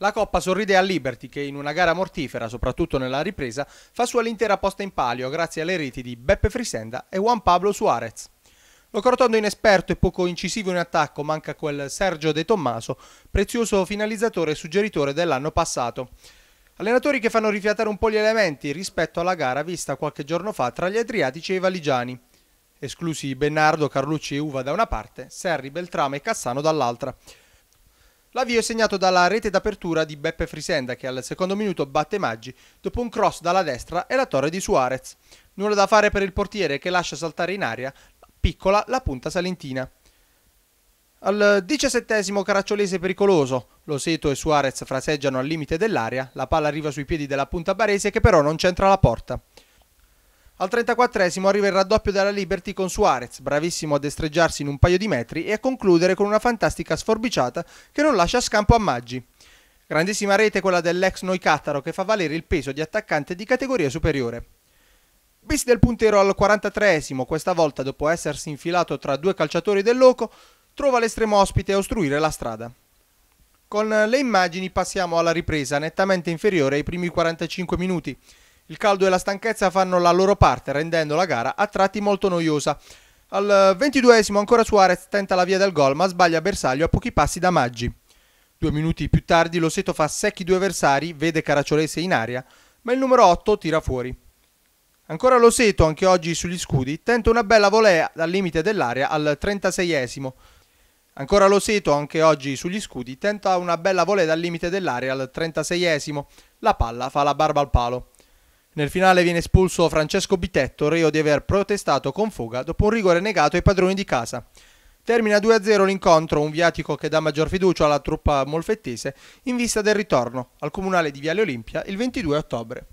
La Coppa sorride a Liberty che in una gara mortifera, soprattutto nella ripresa, fa sua l'intera posta in palio grazie alle reti di Beppe Frisenda e Juan Pablo Suarez. Lo Crotondo inesperto e poco incisivo in attacco manca quel Sergio De Tommaso, prezioso finalizzatore e suggeritore dell'anno passato. Allenatori che fanno rifiatare un po' gli elementi rispetto alla gara vista qualche giorno fa tra gli Adriatici e i Valigiani. Esclusi Bennardo, Carlucci e Uva da una parte, Serri, Beltrame e Cassano dall'altra. L'avvio è segnato dalla rete d'apertura di Beppe Frisenda che al secondo minuto batte Maggi dopo un cross dalla destra e la torre di Suarez. Nulla da fare per il portiere che lascia saltare in aria piccola la punta salentina. Al diciassettesimo caracciolese pericoloso, Loseto e Suarez fraseggiano al limite dell'area, la palla arriva sui piedi della punta barese che però non c'entra la porta. Al 34esimo arriva il raddoppio della Liberty con Suarez, bravissimo a destreggiarsi in un paio di metri e a concludere con una fantastica sforbiciata che non lascia scampo a Maggi. Grandissima rete quella dell'ex Cattaro che fa valere il peso di attaccante di categoria superiore. Bis del puntero al 43esimo, questa volta dopo essersi infilato tra due calciatori del Loco, trova l'estremo ospite a ostruire la strada. Con le immagini passiamo alla ripresa, nettamente inferiore ai primi 45 minuti. Il caldo e la stanchezza fanno la loro parte, rendendo la gara a tratti molto noiosa. Al 22esimo ancora Suarez tenta la via del gol, ma sbaglia bersaglio a pochi passi da Maggi. Due minuti più tardi Loseto fa secchi due avversari, vede Caracciolese in aria, ma il numero 8 tira fuori. Ancora Loseto, anche oggi sugli scudi, tenta una bella volea dal limite dell'area al 36esimo. Ancora Loseto, anche oggi sugli scudi, tenta una bella volea dal limite dell'area al 36esimo. La palla fa la barba al palo. Nel finale viene espulso Francesco Bitetto, reo di aver protestato con fuga dopo un rigore negato ai padroni di casa. Termina 2-0 l'incontro, un viatico che dà maggior fiducia alla truppa molfettese in vista del ritorno al comunale di Viale Olimpia il 22 ottobre.